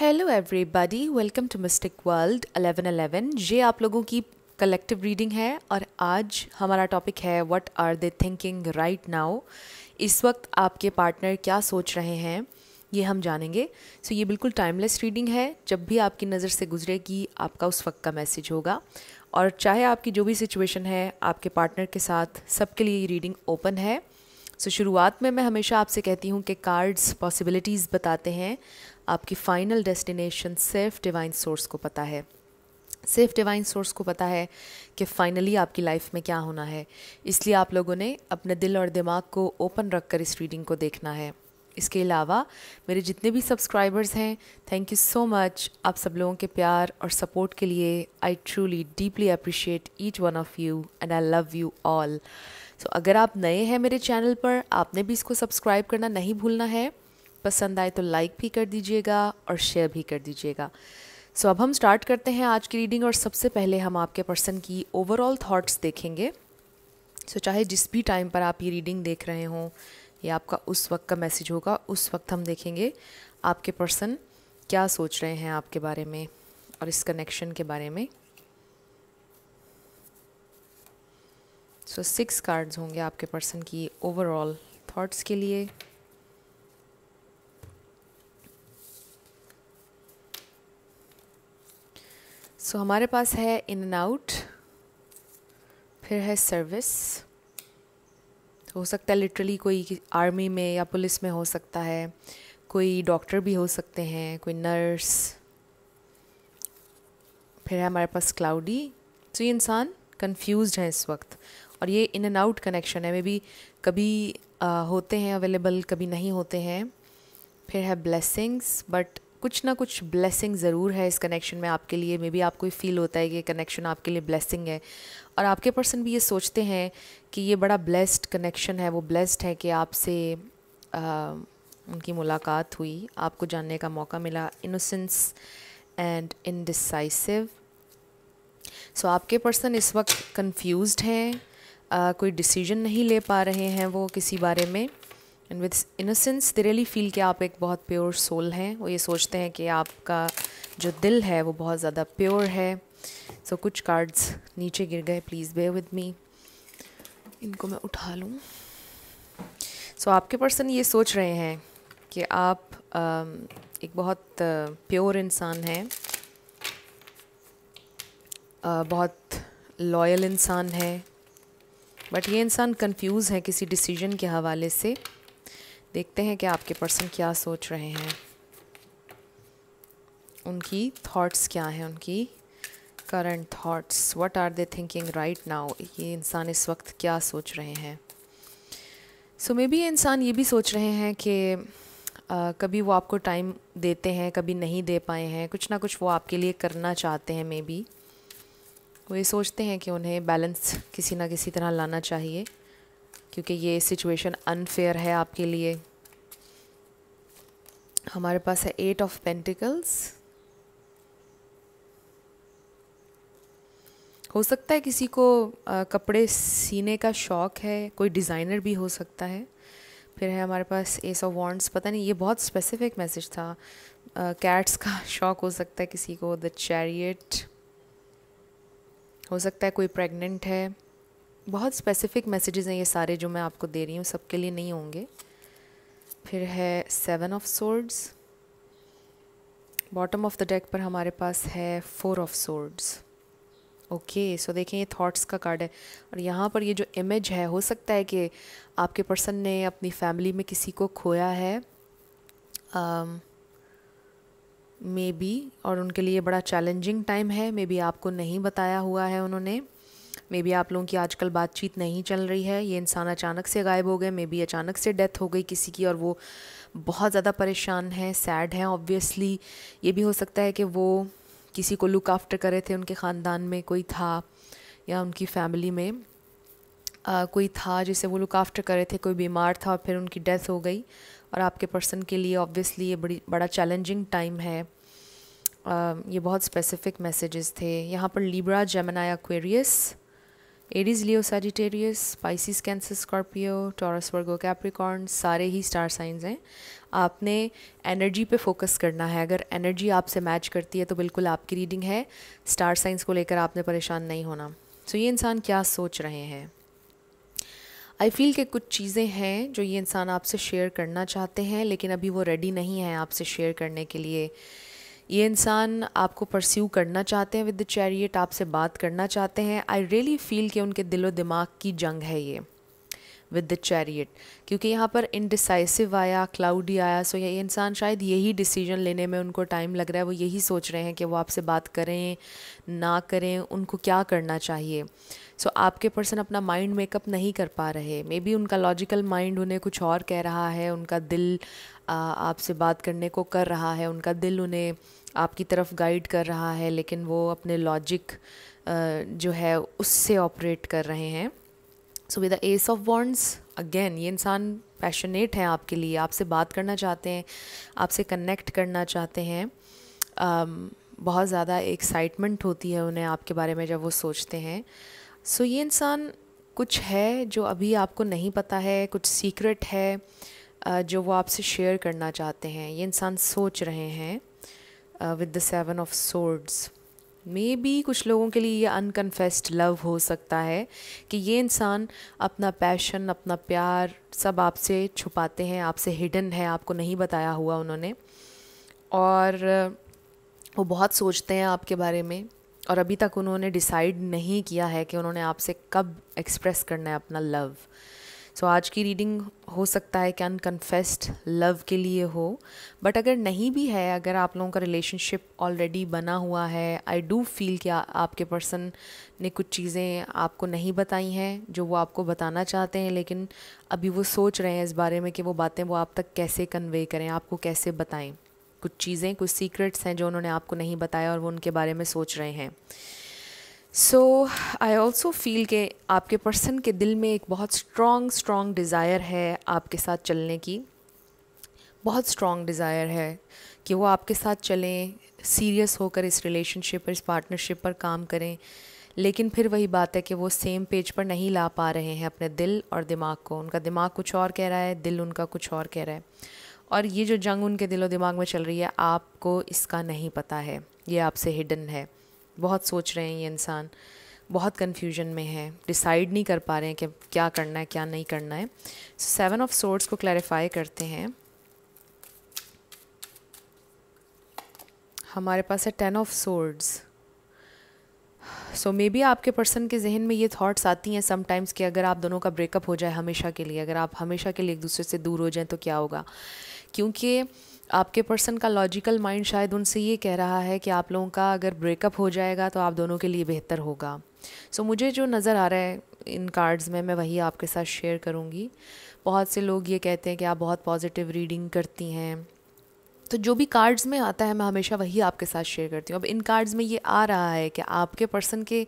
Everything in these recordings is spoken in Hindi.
Hello everybody welcome to mystic world 1111 ये आप लोगों की कलेक्टिव रीडिंग है और आज हमारा टॉपिक है what are they thinking right now इस वक्त आपके पार्टनर क्या सोच रहे हैं ये हम जानेंगे सो so, ये बिल्कुल टाइमलेस रीडिंग है जब भी आपकी नज़र से गुजरेगी आपका उस वक्त का मैसेज होगा और चाहे आपकी जो भी सिचुएशन है आपके पार्टनर के साथ सबके लिए ये रीडिंग ओपन है सो so, शुरुआत में मैं हमेशा आपसे कहती हूँ कि कार्ड्स पॉसिबिलिटीज़ बताते हैं आपकी फ़ाइनल डेस्टिनेशन सिर्फ डिवाइन सोर्स को पता है सिर्फ डिवाइन सोर्स को पता है कि फ़ाइनली आपकी लाइफ में क्या होना है इसलिए आप लोगों ने अपने दिल और दिमाग को ओपन रख कर इस रीडिंग को देखना है इसके अलावा मेरे जितने भी सब्सक्राइबर्स हैं थैंक यू सो मच आप सब लोगों के प्यार और सपोर्ट के लिए I truly deeply appreciate each one of you and I love you all so अगर आप नए हैं मेरे चैनल पर आपने भी इसको सब्सक्राइब करना नहीं भूलना है पसंद आए तो लाइक भी कर दीजिएगा और शेयर भी कर दीजिएगा सो so, अब हम स्टार्ट करते हैं आज की रीडिंग और सबसे पहले हम आपके पर्सन की ओवरऑल थॉट्स देखेंगे सो so, चाहे जिस भी टाइम पर आप ये रीडिंग देख रहे हों या आपका उस वक्त का मैसेज होगा उस वक्त हम देखेंगे आपके पर्सन क्या सोच रहे हैं आपके बारे में और इस कनेक्शन के बारे में सो सिक्स कार्ड्स होंगे आपके पर्सन की ओवरऑल थॉट्स के लिए सो so, हमारे पास है इन एंड आउट फिर है सर्विस हो सकता है लिटरली कोई आर्मी में या पुलिस में हो सकता है कोई डॉक्टर भी हो सकते हैं कोई नर्स फिर है हमारे पास क्लाउडी तो ये इंसान कन्फ्यूज़ हैं इस वक्त और ये इन एंड आउट कनेक्शन है मे बी कभी आ, होते हैं अवेलेबल कभी नहीं होते हैं फिर है ब्लेसिंग्स बट कुछ ना कुछ ब्लेसिंग ज़रूर है इस कनेक्शन में आपके लिए मे बी आपको ये फील होता है कि कनेक्शन आपके लिए ब्लेसिंग है और आपके पर्सन भी ये सोचते हैं कि ये बड़ा ब्लेस्ड कनेक्शन है वो ब्लेस्ड है कि आपसे उनकी मुलाकात हुई आपको जानने का मौका मिला इनोसेंस एंड इनडिसाइसिव सो आपके पर्सन इस वक्त कंफ्यूज्ड हैं कोई डिसीजन नहीं ले पा रहे हैं वो किसी बारे में and with innocence they really feel कि आप एक बहुत प्योर सोल हैं वो ये सोचते हैं कि आपका जो दिल है वो बहुत ज़्यादा प्योर है सो so, कुछ कार्ड्स नीचे गिर गए प्लीज़ बे विद मी इनको मैं उठा लूँ सो so, आपके पर्सन ये सोच रहे हैं कि आप uh, एक बहुत प्योर uh, इंसान हैं uh, बहुत लॉयल इंसान है बट ये इंसान कंफ्यूज है किसी डिसीजन के हवाले से देखते हैं कि आपके पर्सन क्या सोच रहे हैं उनकी थॉट्स क्या हैं उनकी current thoughts what are they thinking right now ये इंसान इस वक्त क्या सोच रहे हैं सो मे बी इंसान ये भी सोच रहे हैं कि Uh, कभी वो आपको टाइम देते हैं कभी नहीं दे पाए हैं कुछ ना कुछ वो आपके लिए करना चाहते हैं मे बी वो ये सोचते हैं कि उन्हें बैलेंस किसी ना किसी तरह लाना चाहिए क्योंकि ये सिचुएशन अनफेयर है आपके लिए हमारे पास है एट ऑफ पेंटिकल्स हो सकता है किसी को आ, कपड़े सीने का शौक़ है कोई डिज़ाइनर भी हो सकता है फिर है हमारे पास एस ऑफ वॉन्ट्स पता नहीं ये बहुत स्पेसिफिक मैसेज था कैट्स का शौक़ हो सकता है किसी को द चैरियट हो सकता है कोई प्रेग्नेंट है बहुत स्पेसिफिक मैसेजेस हैं ये सारे जो मैं आपको दे रही हूँ सबके लिए नहीं होंगे फिर है seven of swords bottom of the deck पर हमारे पास है four of swords okay so देखें ये थॉट्स का कार्ड है और यहाँ पर ये जो इमेज है हो सकता है कि आपके पर्सन ने अपनी फैमिली में किसी को खोया है मे um, बी और उनके लिए बड़ा चैलेंजिंग टाइम है मे बी आपको नहीं बताया हुआ है उन्होंने मे बी आप लोगों की आजकल बातचीत नहीं चल रही है ये इंसान अचानक से गायब हो गए मे बी अचानक से डेथ हो गई किसी की और वो बहुत ज़्यादा परेशान हैं सैड हैं ऑब्वियसली ये भी हो सकता है कि वो किसी को लुक आफ्टर करे थे उनके ख़ानदान में कोई था या उनकी फैमिली में आ, कोई था जिसे वो लुक आफ्टर करे थे कोई बीमार था और फिर उनकी डेथ हो गई और आपके पर्सन के लिए ऑब्वियसली ये बड़ी बड़ा चैलेंजिंग टाइम है आ, ये बहुत स्पेसिफिक मैसेजेस थे यहाँ पर Libra Gemini Aquarius Aries Leo Sagittarius Pisces Cancer Scorpio Taurus Virgo Capricorn सारे ही स्टार साइंस हैं आपने एनर्जी पे फोकस करना है अगर एनर्जी आपसे मैच करती है तो बिल्कुल आपकी रीडिंग है स्टार साइंस को लेकर आपने परेशान नहीं होना सो so, ये इंसान क्या सोच रहे हैं आई फील के कुछ चीज़ें हैं जो ये इंसान आपसे शेयर करना चाहते हैं लेकिन अभी वो रेडी नहीं है आपसे शेयर करने के लिए ये इंसान आपको परस्यू करना चाहते हैं विद द चैरियट आपसे बात करना चाहते हैं आई रियली फील कि उनके दिलो दिमाग की जंग है ये विद द चैरियट क्योंकि यहाँ पर इनडिसाइसिव आया क्लाउडी आया सो ये इंसान शायद यही डिसीजन लेने में उनको टाइम लग रहा है वो यही सोच रहे हैं कि वो आपसे बात करें ना करें उनको क्या करना चाहिए सो so, आपके पर्सन अपना माइंड मेकअप नहीं कर पा रहे मे बी उनका लॉजिकल माइंड उन्हें कुछ और कह रहा है उनका दिल आपसे बात करने को कर रहा है उनका दिल उन्हें आपकी तरफ गाइड कर रहा है लेकिन वो अपने लॉजिक जो है उससे ऑपरेट कर रहे हैं so with the ace of wands again ये इंसान पैशनेट हैं आपके लिए आपसे बात करना चाहते हैं आपसे कनेक्ट करना चाहते हैं um, बहुत ज़्यादा एक्साइटमेंट होती है उन्हें आपके बारे में जब वो सोचते हैं सो so, ये इंसान कुछ है जो अभी आपको नहीं पता है कुछ सीक्रेट है uh, जो वो आपसे शेयर करना चाहते हैं ये इंसान सोच रहे हैं with the seven of swords maybe कुछ लोगों के लिए ये अनकन्फेस्ड लव हो सकता है कि ये इंसान अपना पैशन अपना प्यार सब आपसे छुपाते हैं आपसे हिडन है आपको नहीं बताया हुआ उन्होंने और वो बहुत सोचते हैं आपके बारे में और अभी तक उन्होंने डिसाइड नहीं किया है कि उन्होंने आपसे कब एक्सप्रेस करना है अपना लव सो so, आज की रीडिंग हो सकता है कि अनकन्फेस्ड लव के लिए हो बट अगर नहीं भी है अगर आप लोगों का रिलेशनशिप ऑलरेडी बना हुआ है आई डू फील कि आ, आपके पर्सन ने कुछ चीज़ें आपको नहीं बताई हैं जो वो आपको बताना चाहते हैं लेकिन अभी वो सोच रहे हैं इस बारे में कि वो बातें वो आप तक कैसे कन्वे करें आपको कैसे बताएं कुछ चीज़ें कुछ सीक्रेट्स हैं जो उन्होंने आपको नहीं बताया और वो उनके बारे में सोच रहे हैं सो आई ऑल्सो फील के आपके पर्सन के दिल में एक बहुत स्ट्रॉन्ग स्ट्रॉन्ग डिज़ायर है आपके साथ चलने की बहुत स्ट्रॉन्ग डिज़ायर है कि वो आपके साथ चलें सीरियस होकर इस रिलेशनशिप पर इस पार्टनरशिप पर काम करें लेकिन फिर वही बात है कि वो सेम पेज पर नहीं ला पा रहे हैं अपने दिल और दिमाग को उनका दिमाग कुछ और कह रहा है दिल उनका कुछ और कह रहा है और ये जो जंग उनके दिलो दिमाग में चल रही है आपको इसका नहीं पता है ये आपसे हिडन है बहुत सोच रहे हैं ये इंसान बहुत कन्फ्यूजन में है डिसाइड नहीं कर पा रहे हैं कि क्या करना है क्या नहीं करना है सेवन ऑफ सोर्ड्स को क्लैरिफाई करते हैं हमारे पास है ten of swords so maybe आपके पर्सन के जहन में ये थाट्स आती हैं समटाइम्स कि अगर आप दोनों का ब्रेकअप हो जाए हमेशा के लिए अगर आप हमेशा के लिए एक दूसरे से दूर हो जाएं तो क्या होगा क्योंकि आपके पर्सन का लॉजिकल माइंड शायद उनसे ये कह रहा है कि आप लोगों का अगर ब्रेकअप हो जाएगा तो आप दोनों के लिए बेहतर होगा सो so, मुझे जो नज़र आ रहा है इन कार्ड्स में मैं वही आपके साथ शेयर करूँगी बहुत से लोग ये कहते हैं कि आप बहुत पॉजिटिव रीडिंग करती हैं तो जो भी कार्ड्स में आता है मैं हमेशा वही आपके साथ शेयर करती हूँ अब इन कार्ड्स में ये आ रहा है कि आपके पर्सन के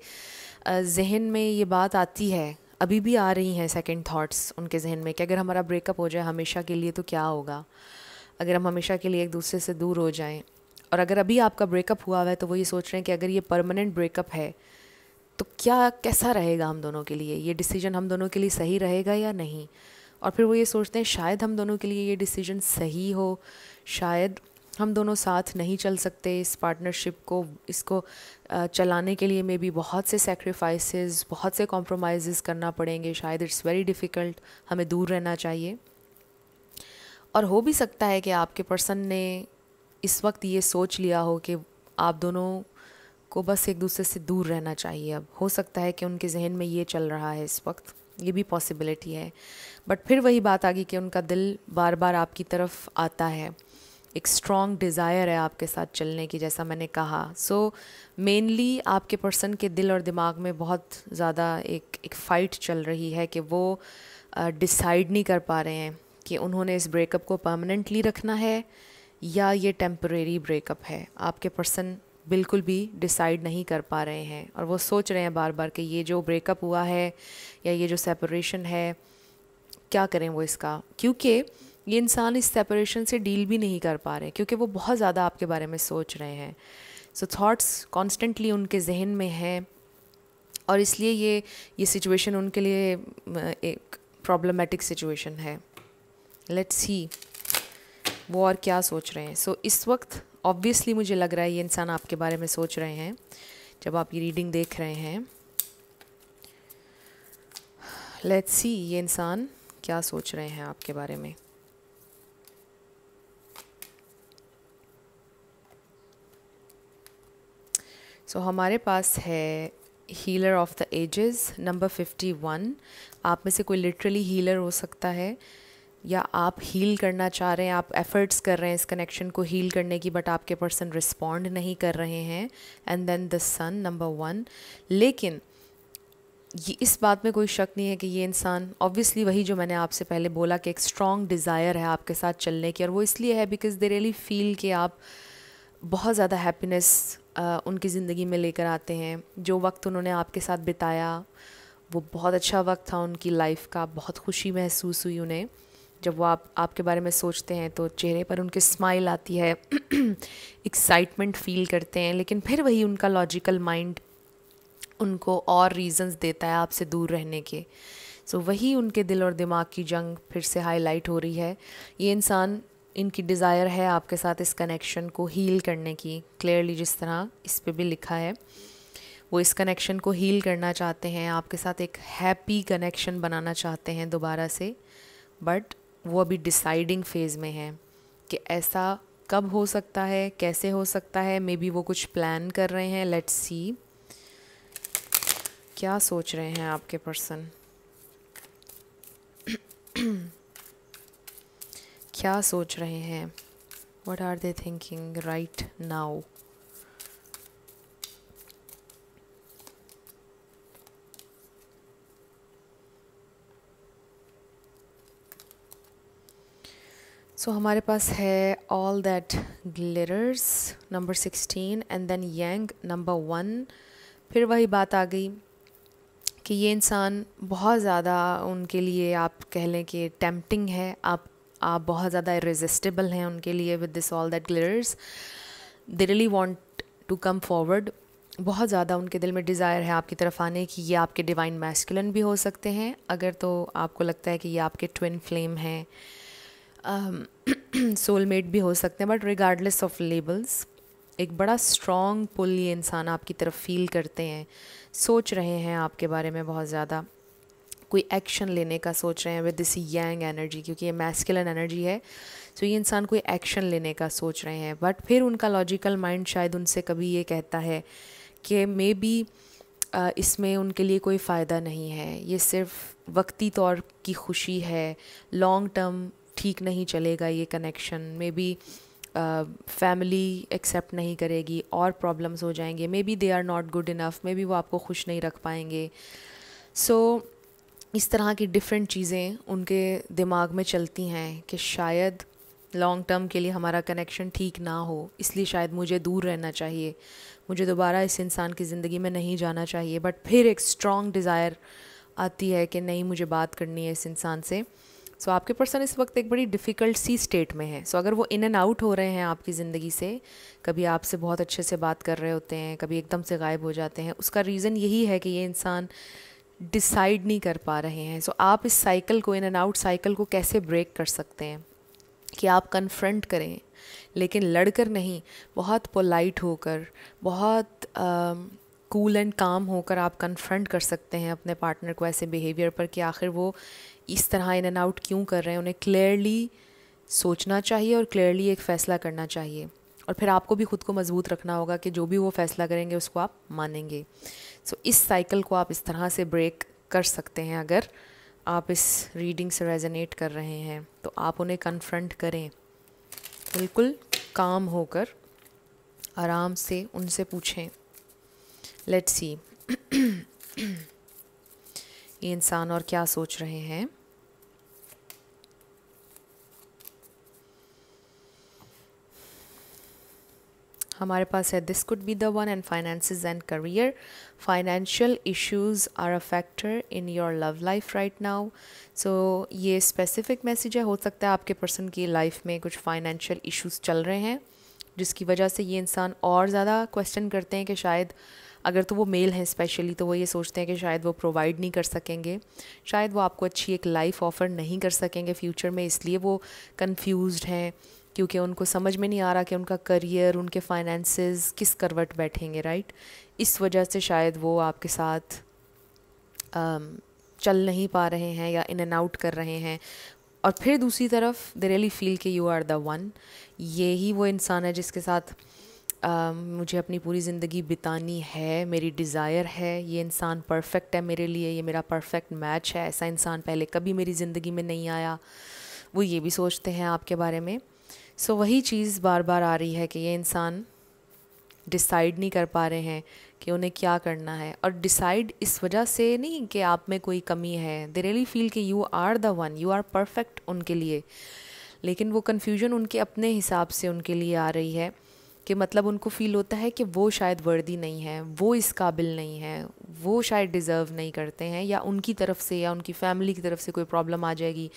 जहन में ये बात आती है अभी भी आ रही हैं सेकेंड थाट्स उनके जहन में कि अगर हमारा ब्रेकअप हो जाए हमेशा के लिए तो क्या होगा अगर हम हमेशा के लिए एक दूसरे से दूर हो जाएं और अगर अभी आपका ब्रेकअप हुआ है तो वो ये सोच रहे हैं कि अगर ये परमानेंट ब्रेकअप है तो क्या कैसा रहेगा हम दोनों के लिए ये डिसीजन हम दोनों के लिए सही रहेगा या नहीं और फिर वो ये सोचते हैं शायद हम दोनों के लिए ये डिसीजन सही हो शायद हम दोनों साथ नहीं चल सकते इस पार्टनरशिप को इसको चलाने के लिए मे बी बहुत से सेक्रीफाइसेस बहुत से कॉम्प्रोमाइज़ करना पड़ेंगे शायद इट्स वेरी डिफ़िकल्ट हमें दूर रहना चाहिए और हो भी सकता है कि आपके पर्सन ने इस वक्त ये सोच लिया हो कि आप दोनों को बस एक दूसरे से दूर रहना चाहिए अब हो सकता है कि उनके जहन में ये चल रहा है इस वक्त ये भी पॉसिबिलिटी है बट फिर वही बात आ गई कि उनका दिल बार बार आपकी तरफ आता है एक स्ट्रॉन्ग डिज़ायर है आपके साथ चलने की जैसा मैंने कहा सो so, मेनली आपके पर्सन के दिल और दिमाग में बहुत ज़्यादा एक एक फ़ाइट चल रही है कि वो डिसाइड uh, नहीं कर पा रहे हैं कि उन्होंने इस ब्रेकअप को परमानेंटली रखना है या ये टेम्प्रेरी ब्रेकअप है आपके पर्सन बिल्कुल भी डिसाइड नहीं कर पा रहे हैं और वो सोच रहे हैं बार बार कि ये जो ब्रेकअप हुआ है या ये जो सेपरेशन है क्या करें वो इसका क्योंकि ये इंसान इस सेपरेशन से डील भी नहीं कर पा रहे क्योंकि वो बहुत ज़्यादा आपके बारे में सोच रहे हैं सो थाट्स कॉन्स्टेंटली उनके जहन में हैं और इसलिए ये ये सिचुएशन उनके लिए एक प्रॉब्लमेटिक सिचुएशन है लेट्स सी वो और क्या सोच रहे हैं सो so, इस वक्त ऑब्वियसली मुझे लग रहा है ये इंसान आपके बारे में सोच रहे हैं जब आप ये रीडिंग देख रहे हैं लेट्स सी ये इंसान क्या सोच रहे हैं आपके बारे में सो so, हमारे पास है healer of the ages number fifty one आप में से कोई लिटरली हीलर हो सकता है या आप हील करना चाह रहे हैं आप एफ़र्ट्स कर रहे हैं इस कनेक्शन को हील करने की बट आपके पर्सन रिस्पॉन्ड नहीं कर रहे हैं and then the sun number one लेकिन ये इस बात में कोई शक नहीं है कि ये इंसान ऑब्वियसली वही जो मैंने आपसे पहले बोला कि एक स्ट्रॉन्ग डिज़ायर है आपके साथ चलने की और वो इसलिए है बिकॉज दे रियली फील कि आप बहुत ज़्यादा हैप्पीनेस उनकी ज़िंदगी में लेकर आते हैं जो वक्त उन्होंने आपके साथ बिताया वो बहुत अच्छा वक्त था उनकी लाइफ का बहुत खुशी महसूस हुई उन्हें जब वो आप आपके बारे में सोचते हैं तो चेहरे पर उनकी स्माइल आती है एक्साइटमेंट फील करते हैं लेकिन फिर वही उनका लॉजिकल माइंड उनको और रीज़न्स देता है आपसे दूर रहने के सो so, वही उनके दिल और दिमाग की जंग फिर से हाईलाइट हो रही है ये इंसान इनकी डिज़ायर है आपके साथ इस कनेक्शन को हील करने की क्लियरली जिस तरह इस पर भी लिखा है वो इस कनेक्शन को हील करना चाहते हैं आपके साथ एक हैप्पी कनेक्शन बनाना चाहते हैं दोबारा से बट वो अभी डिसाइडिंग फेज़ में हैं कि ऐसा कब हो सकता है कैसे हो सकता है मे बी वो कुछ प्लान कर रहे हैं लेट्स सी क्या सोच रहे हैं आपके पर्सन क्या सोच रहे हैं what are they thinking right now so so, हमारे पास है all that glitters number sixteen and then young number one फिर वही बात आ गई कि ये इंसान बहुत ज़्यादा उनके लिए आप कह लें कि टेम्पटिंग है आप आप बहुत ज़्यादा इरेजिस्टेबल हैं उनके लिए with this all that glitters they really want to come forward बहुत ज़्यादा उनके दिल में डिज़ायर है आपकी तरफ आने की ये आपके डिवाइन मैस्कुलन भी हो सकते हैं अगर तो आपको लगता है कि ये आपके ट्विन फ्लेम हैं सोलमेट um, भी हो सकते हैं बट रिगार्डलेस ऑफ लेबल्स एक बड़ा स्ट्रॉन्ग पुल ये इंसान आपकी तरफ फील करते हैं सोच रहे हैं आपके बारे में बहुत ज़्यादा कोई एक्शन लेने का सोच रहे हैं विद दिस यंग एनर्जी क्योंकि ये मैस्कुलन एनर्जी है सो तो ये इंसान कोई एक्शन लेने का सोच रहे हैं बट फिर उनका लॉजिकल माइंड शायद उनसे कभी ये कहता है कि मे बी uh, इसमें उनके लिए कोई फ़ायदा नहीं है ये सिर्फ वक्ती तौर की खुशी है लॉन्ग टर्म ठीक नहीं चलेगा ये connection maybe family accept नहीं करेगी और प्रॉब्लम्स हो जाएंगे maybe they are not good enough maybe वो आपको खुश नहीं रख पाएंगे सो so, इस तरह की डिफरेंट चीज़ें उनके दिमाग में चलती हैं कि शायद लॉन्ग टर्म के लिए हमारा कनेक्शन ठीक ना हो इसलिए शायद मुझे दूर रहना चाहिए मुझे दोबारा इस इंसान की ज़िंदगी में नहीं जाना चाहिए बट फिर एक स्ट्रॉन्ग डिज़ायर आती है कि नहीं मुझे बात करनी है इस इंसान से सो so, आपके पर्सन इस वक्त एक बड़ी डिफ़िकल्ट सी स्टेट में है सो so, अगर वो इन एंड आउट हो रहे हैं आपकी ज़िंदगी से कभी आपसे बहुत अच्छे से बात कर रहे होते हैं कभी एकदम से गायब हो जाते हैं उसका रीज़न यही है कि ये इंसान डिसाइड नहीं कर पा रहे हैं सो so, आप इस साइकिल को इन एंड आउट साइकिल को कैसे ब्रेक कर सकते हैं कि आप कन्फ्रंट करें लेकिन लड़कर नहीं बहुत पोलाइट होकर बहुत कूल एंड काम होकर आप कन्फ्रंट कर सकते हैं अपने पार्टनर को ऐसे बिहेवियर पर कि आखिर वो इस तरह इन एंड आउट क्यों कर रहे हैं उन्हें क्लियरली सोचना चाहिए और क्लियरली एक फ़ैसला करना चाहिए और फिर आपको भी ख़ुद को मजबूत रखना होगा कि जो भी वो फ़ैसला करेंगे उसको आप मानेंगे सो so, इस साइकिल को आप इस तरह से ब्रेक कर सकते हैं अगर आप इस रीडिंग से रेजोनेट कर रहे हैं तो आप उन्हें कन्फ्रंट करें बिल्कुल काम होकर आराम से उनसे पूछें लेट्स सी ये इंसान और क्या सोच रहे हैं हमारे पास है this could be the one and finance and career financial issues are a factor in your love life right now so ये स्पेसिफिक मैसेज है हो सकता है आपके पर्सन की लाइफ में कुछ फाइनेंशियल इश्यूज चल रहे हैं जिसकी वजह से ये इंसान और ज़्यादा क्वेश्चन करते हैं कि शायद uh, अगर तो वो मेल हैं स्पेशली तो वो ये सोचते हैं कि शायद वो प्रोवाइड नहीं कर सकेंगे शायद वो आपको अच्छी एक लाइफ ऑफ़र नहीं कर सकेंगे फ्यूचर में इसलिए वो कन्फ्यूज़ हैं क्योंकि उनको समझ में नहीं आ रहा कि उनका करियर उनके फाइनेंसेस किस करवट बैठेंगे राइट इस वजह से शायद वो आपके साथ um, चल नहीं पा रहे हैं या इन एंड आउट कर रहे हैं और फिर दूसरी तरफ दे रियली फील के यू आर द वन ये ही वो इंसान है जिसके साथ uh, मुझे अपनी पूरी ज़िंदगी बितानी है मेरी डिज़ायर है ये इंसान परफेक्ट है मेरे लिए ये मेरा परफेक्ट मैच है ऐसा इंसान पहले कभी मेरी ज़िंदगी में नहीं आया वो ये भी सोचते हैं आपके बारे में सो so, वही चीज़ बार बार आ रही है कि ये इंसान डिसाइड नहीं कर पा रहे हैं कि उन्हें क्या करना है और डिसाइड इस वजह से नहीं कि आप में कोई कमी है दे रियली फील कि you are the one you are perfect उनके लिए लेकिन वो कन्फ्यूजन उनके अपने हिसाब से उनके लिए आ रही है कि मतलब उनको फील होता है कि वो शायद वर्दी नहीं है वो इस काबिल नहीं है वो शायद डिज़र्व नहीं करते हैं या उनकी तरफ से या उनकी फैमिली की तरफ से कोई प्रॉब्लम आ जाएगी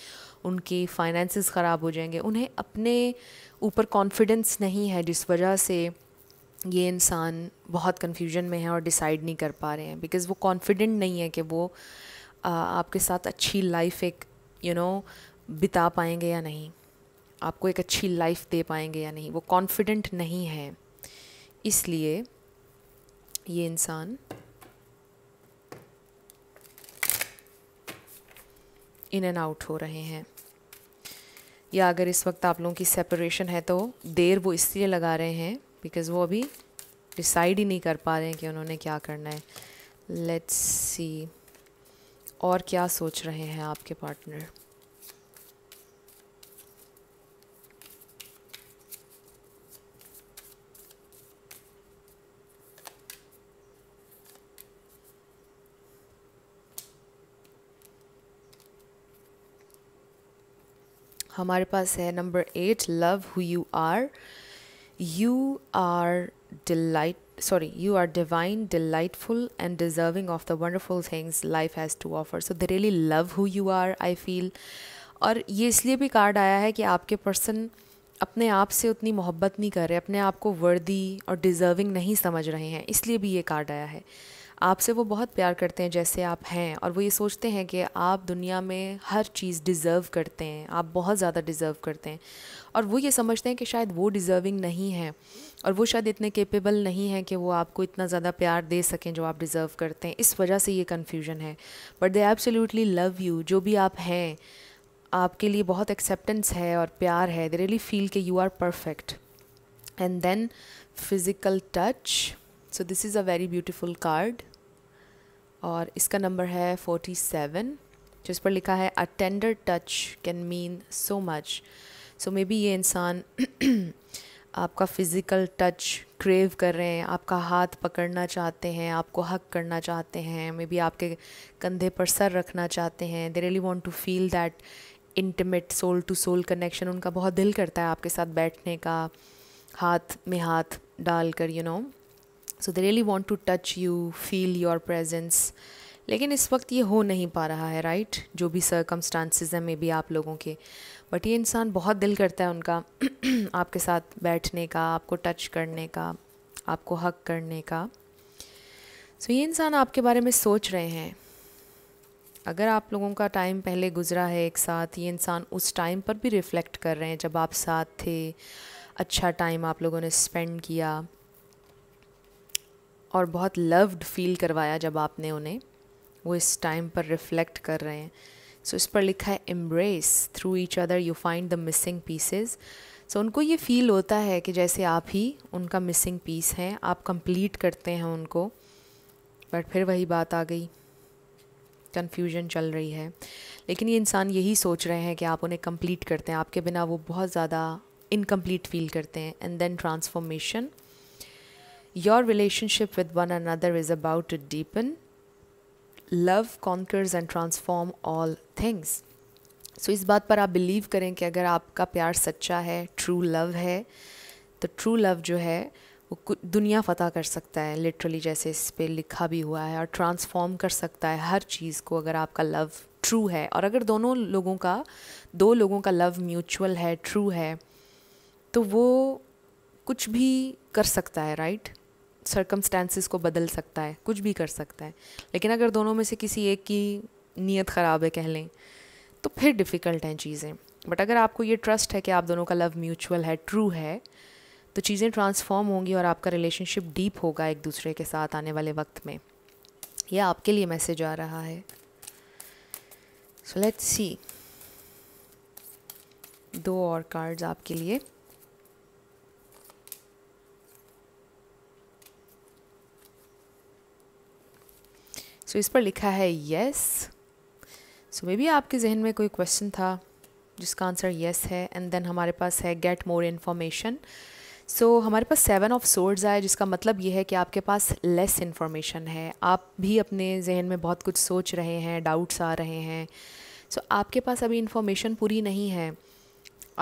उनके फाइनेंसेस ख़राब हो जाएंगे उन्हें अपने ऊपर कॉन्फिडेंस नहीं है जिस वजह से ये इंसान बहुत कन्फ्यूजन में है और डिसाइड नहीं कर पा रहे हैं बिकॉज़ वो कॉन्फिडेंट नहीं है कि वो आपके साथ अच्छी लाइफ एक यू you नो know, बिता पाएंगे या नहीं आपको एक अच्छी लाइफ दे पाएंगे या नहीं वो कॉन्फिडेंट नहीं है इसलिए ये इंसान इन एंड आउट हो रहे हैं या अगर इस वक्त आप लोगों की सेपरेशन है तो देर वो इसलिए लगा रहे हैं बिकॉज़ वो अभी डिसाइड ही नहीं कर पा रहे हैं कि उन्होंने क्या करना है लेट्स सी और क्या सोच रहे हैं आपके पार्टनर हमारे पास है number eight love who you are you are delight sorry you are divine delightful and deserving of the wonderful things life has to offer so they really love who you are I feel और ये इसलिए भी कार्ड आया है कि आपके पर्सन अपने आप से उतनी मोहब्बत नहीं कर रहे अपने आप को वर्दी और डिज़र्विंग नहीं समझ रहे हैं इसलिए भी ये कार्ड आया है आपसे वो बहुत प्यार करते हैं जैसे आप हैं और वो ये सोचते हैं कि आप दुनिया में हर चीज़ डिज़र्व करते हैं आप बहुत ज़्यादा डिज़र्व करते हैं और वो ये समझते हैं कि शायद वो डिज़र्विंग नहीं है और वो शायद इतने केपेबल नहीं हैं कि वो आपको इतना ज़्यादा प्यार दे सकें जो आप डिज़र्व करते हैं इस वजह से ये कन्फ्यूजन है but they absolutely love you जो भी आप हैं आपके लिए बहुत एक्सेप्टेंस है और प्यार है दे रियली फील के you are perfect and then physical touch so this is a very beautiful card और इसका नंबर है फोर्टी सेवन जिस पर लिखा है a tender touch can mean so much so maybe ये इंसान आपका फ़िज़िकल टच क्रेव कर रहे हैं आपका हाथ पकड़ना चाहते हैं आपको हक करना चाहते हैं मे बी आपके कंधे पर सर रखना चाहते हैं they really want to feel that intimate soul to soul connection उनका बहुत दिल करता है आपके साथ बैठने का हाथ में हाथ डाल कर you you know know. So they really want to touch you feel your presence लेकिन इस वक्त ये हो नहीं पा रहा है राइट जो भी सर्कमस्टांसिस हैं मे बी आप लोगों के बट ये इंसान बहुत दिल करता है उनका आपके साथ बैठने का आपको टच करने का आपको हक करने का सो so, ये इंसान आपके बारे में सोच रहे हैं अगर आप लोगों का टाइम पहले गुजरा है एक साथ ये इंसान उस टाइम पर भी रिफ़्लेक्ट कर रहे हैं जब आप साथ थे अच्छा टाइम आप लोगों ने स्पेंड किया और बहुत लव्ड फील करवाया जब आपने उन्हें वो इस टाइम पर रिफ्लेक्ट कर रहे हैं सो so, इस पर लिखा है embrace through each other you find the missing pieces so उनको ये फील होता है कि जैसे आप ही उनका मिसिंग पीस हैं आप कंप्लीट करते हैं उनको बट फिर वही बात आ गई कन्फ्यूजन चल रही है लेकिन ये इंसान यही सोच रहे हैं कि आप उन्हें कंप्लीट करते हैं आपके बिना वो बहुत ज़्यादा इनकम्प्लीट फील करते हैं and then transformation Your relationship with one another is about to deepen. Love conquers and transform all things. So so, इस बात पर आप बिलीव करें कि अगर आपका प्यार सच्चा है ट्रू लव है तो ट्रू लव जो है वो दुनिया फ़तह कर सकता है लिटरली जैसे इस पर लिखा भी हुआ है और ट्रांसफॉर्म कर सकता है हर चीज़ को अगर आपका लव ट्रू है और अगर दोनों लोगों का दो लोगों का लव म्यूचुअल है ट्रू है तो वो कुछ भी कर सकता है राइट right? सर्कमस्टांसिस को बदल सकता है कुछ भी कर सकता है लेकिन अगर दोनों में से किसी एक की नीयत ख़राब है कह लें तो फिर डिफ़िकल्ट हैं चीज़ें बट अगर आपको ये ट्रस्ट है कि आप दोनों का लव म्यूचुअल है ट्रू है तो चीज़ें ट्रांसफॉर्म होंगी और आपका रिलेशनशिप डीप होगा एक दूसरे के साथ आने वाले वक्त में यह आपके लिए मैसेज आ रहा है सो लेट्स सी दो और कार्ड्स आपके लिए सो इस पर लिखा है येस सो मे बी आपके जहन में कोई क्वेश्चन था जिसका आंसर येस है एंड देन हमारे पास है गेट मोर इन्फॉर्मेशन सो हमारे पास सेवन ऑफ सोर्ड्स आए जिसका मतलब ये है कि आपके पास लेस इन्फॉर्मेशन है आप भी अपने जहन में बहुत कुछ सोच रहे हैं डाउट्स आ रहे हैं सो so, आपके पास अभी इन्फॉर्मेशन पूरी नहीं है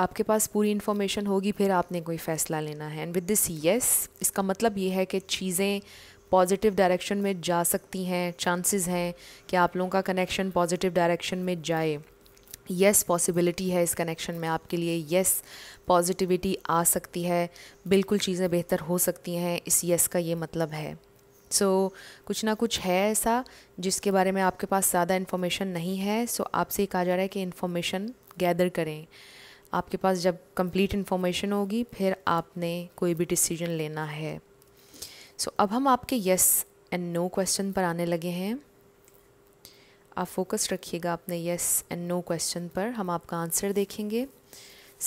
आपके पास पूरी इन्फॉर्मेशन होगी फिर आपने कोई फ़ैसला लेना है एंड विद दिस येस इसका मतलब ये है कि चीज़ें पॉजिटिव डायरेक्शन में जा सकती हैं चांसेस हैं कि आप लोगों का कनेक्शन पॉजिटिव डायरेक्शन में जाए येस पॉसिबिलिटी है इस कनेक्शन में आपके लिए येस पॉजिटिविटी आ सकती है बिल्कुल चीज़ें बेहतर हो सकती हैं इस येस yes का ये मतलब है सो so, कुछ ना कुछ है ऐसा जिसके बारे में आपके पास ज़्यादा इन्फॉर्मेशन नहीं है सो so, आपसे कहा जा रहा है कि इन्फॉर्मेशन गैदर करें आपके पास जब कंप्लीट इन्फॉर्मेशन होगी फिर आपने कोई भी डिसीजन लेना है सो so, अब हम आपके यस एंड नो क्वेश्चन पर आने लगे हैं आप फोकस रखिएगा अपने यस एंड नो क्वेश्चन पर हम आपका आंसर देखेंगे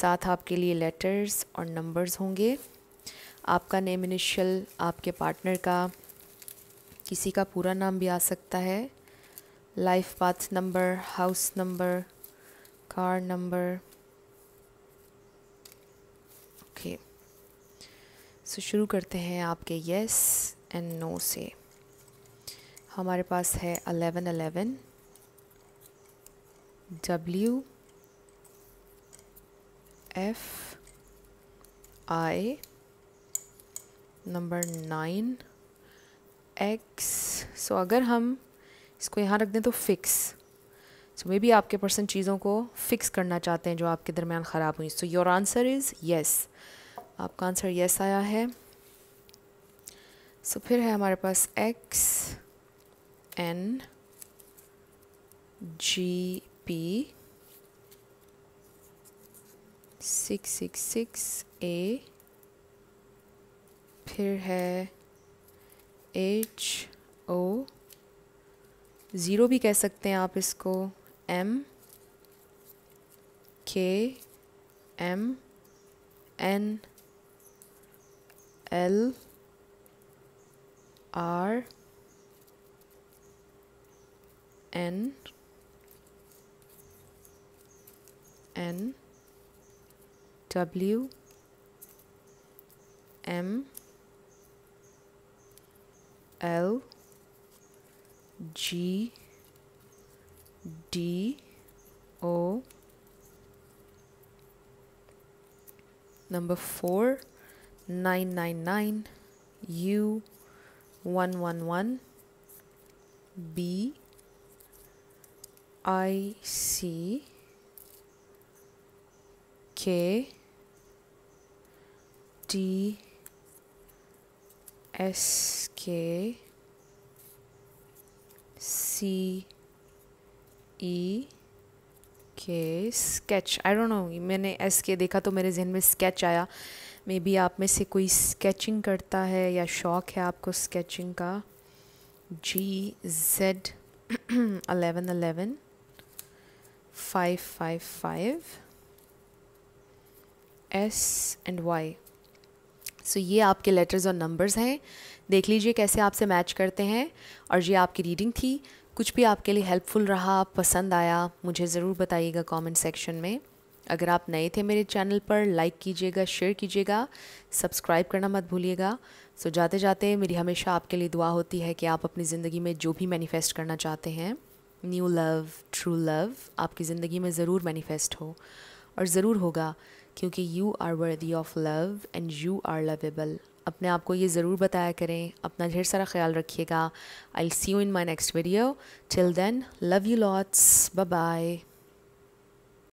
साथ आपके लिए लेटर्स और नंबर्स होंगे आपका नेम इनिशियल आपके पार्टनर का किसी का पूरा नाम भी आ सकता है life path number house number car number so so, शुरू करते हैं आपके यस एंड नो से हमारे पास है eleven eleven W F I number nine X so अगर हम इसको यहाँ रख दें तो फ़िक्स सो मे बी आपके पर्सन चीज़ों को फ़िक्स करना चाहते हैं जो आपके दरमियान ख़राब हुई so your answer is yes आपका आंसर यस आया है सो so, फिर है हमारे पास X N G P six six six A फिर है एच ओ ज़ीरो भी कह सकते हैं आप इसको M K M N L R N N W M L G D O number 4 nine nine nine U one one one B I C K T S K C E K sketch I don't know मैंने एस के देखा तो मेरे जहन में स्केच आया मे बी आप में से कोई स्केचिंग करता है या शौक़ है आपको स्केचिंग का G Z eleven eleven five five five S and Y so ये आपके लेटर्स और नंबर्स हैं देख लीजिए कैसे आपसे मैच करते हैं और ये आपकी रीडिंग थी कुछ भी आपके लिए हेल्पफुल रहा पसंद आया मुझे ज़रूर बताइएगा कमेंट सेक्शन में अगर आप नए थे मेरे चैनल पर लाइक कीजिएगा शेयर कीजिएगा सब्सक्राइब करना मत भूलिएगा सो जाते जाते मेरी हमेशा आपके लिए दुआ होती है कि आप अपनी ज़िंदगी में जो भी मैनिफेस्ट करना चाहते हैं न्यू लव ट्रू लव आपकी ज़िंदगी में ज़रूर मैनिफेस्ट हो और ज़रूर होगा क्योंकि you are worthy of love and you are lovable अपने आप को ये ज़रूर बताया करें अपना ढेर सारा ख्याल रखिएगा I see you in my next video till then love you lots bye bye